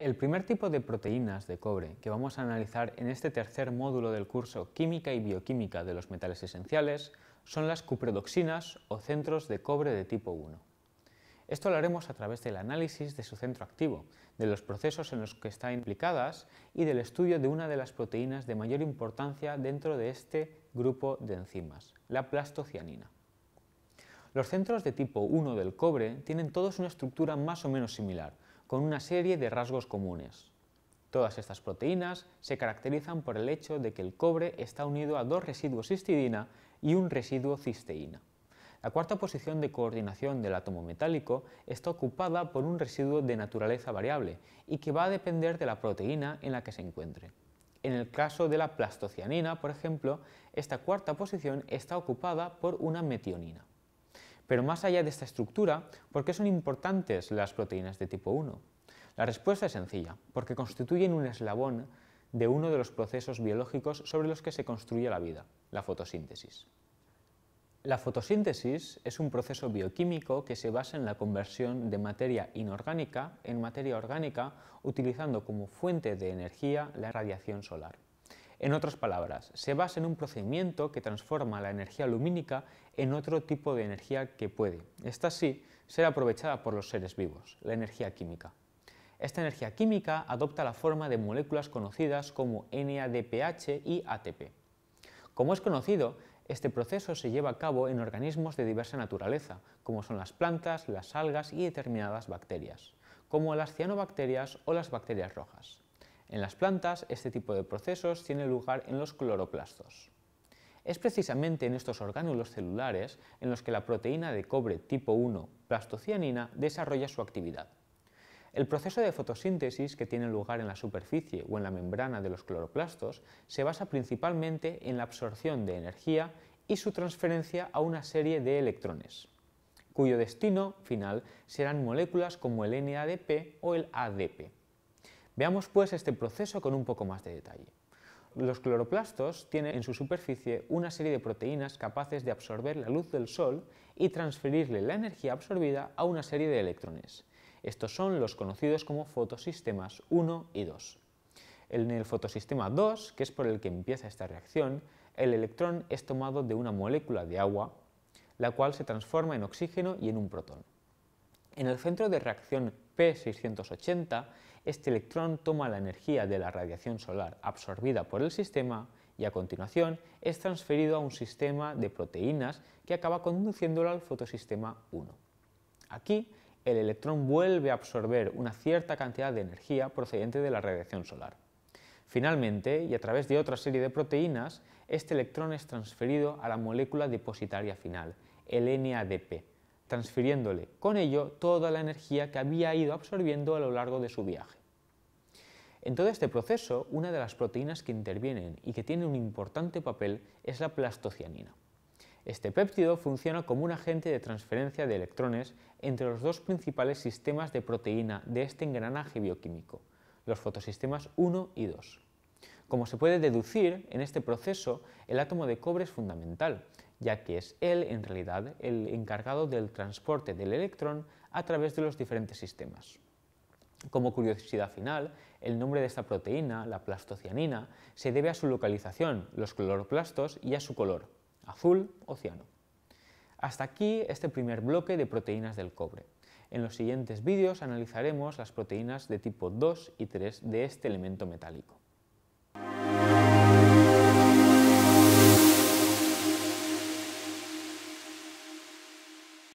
El primer tipo de proteínas de cobre que vamos a analizar en este tercer módulo del curso Química y Bioquímica de los Metales Esenciales son las cuprodoxinas o centros de cobre de tipo 1. Esto lo haremos a través del análisis de su centro activo, de los procesos en los que están implicadas y del estudio de una de las proteínas de mayor importancia dentro de este grupo de enzimas, la plastocianina. Los centros de tipo 1 del cobre tienen todos una estructura más o menos similar, con una serie de rasgos comunes. Todas estas proteínas se caracterizan por el hecho de que el cobre está unido a dos residuos histidina y un residuo cisteína. La cuarta posición de coordinación del átomo metálico está ocupada por un residuo de naturaleza variable y que va a depender de la proteína en la que se encuentre. En el caso de la plastocianina, por ejemplo, esta cuarta posición está ocupada por una metionina. Pero más allá de esta estructura, ¿por qué son importantes las proteínas de tipo 1? La respuesta es sencilla, porque constituyen un eslabón de uno de los procesos biológicos sobre los que se construye la vida, la fotosíntesis. La fotosíntesis es un proceso bioquímico que se basa en la conversión de materia inorgánica en materia orgánica utilizando como fuente de energía la radiación solar. En otras palabras, se basa en un procedimiento que transforma la energía lumínica en otro tipo de energía que puede, esta sí, ser aprovechada por los seres vivos, la energía química. Esta energía química adopta la forma de moléculas conocidas como NADPH y ATP. Como es conocido, este proceso se lleva a cabo en organismos de diversa naturaleza, como son las plantas, las algas y determinadas bacterias, como las cianobacterias o las bacterias rojas. En las plantas, este tipo de procesos tiene lugar en los cloroplastos. Es precisamente en estos orgánulos celulares en los que la proteína de cobre tipo 1, plastocianina, desarrolla su actividad. El proceso de fotosíntesis que tiene lugar en la superficie o en la membrana de los cloroplastos se basa principalmente en la absorción de energía y su transferencia a una serie de electrones, cuyo destino final serán moléculas como el NADP o el ADP. Veamos pues este proceso con un poco más de detalle. Los cloroplastos tienen en su superficie una serie de proteínas capaces de absorber la luz del sol y transferirle la energía absorbida a una serie de electrones. Estos son los conocidos como fotosistemas 1 y 2. En el fotosistema 2, que es por el que empieza esta reacción, el electrón es tomado de una molécula de agua, la cual se transforma en oxígeno y en un protón. En el centro de reacción P680, este electrón toma la energía de la radiación solar absorbida por el sistema y a continuación es transferido a un sistema de proteínas que acaba conduciéndolo al fotosistema 1. Aquí, el electrón vuelve a absorber una cierta cantidad de energía procedente de la radiación solar. Finalmente, y a través de otra serie de proteínas, este electrón es transferido a la molécula depositaria final, el NADP, transfiriéndole con ello toda la energía que había ido absorbiendo a lo largo de su viaje. En todo este proceso, una de las proteínas que intervienen y que tiene un importante papel es la plastocianina. Este péptido funciona como un agente de transferencia de electrones entre los dos principales sistemas de proteína de este engranaje bioquímico, los fotosistemas 1 y 2. Como se puede deducir, en este proceso el átomo de cobre es fundamental, ya que es él en realidad el encargado del transporte del electrón a través de los diferentes sistemas. Como curiosidad final, el nombre de esta proteína, la plastocianina, se debe a su localización, los cloroplastos, y a su color, azul o ciano. Hasta aquí este primer bloque de proteínas del cobre. En los siguientes vídeos analizaremos las proteínas de tipo 2 y 3 de este elemento metálico.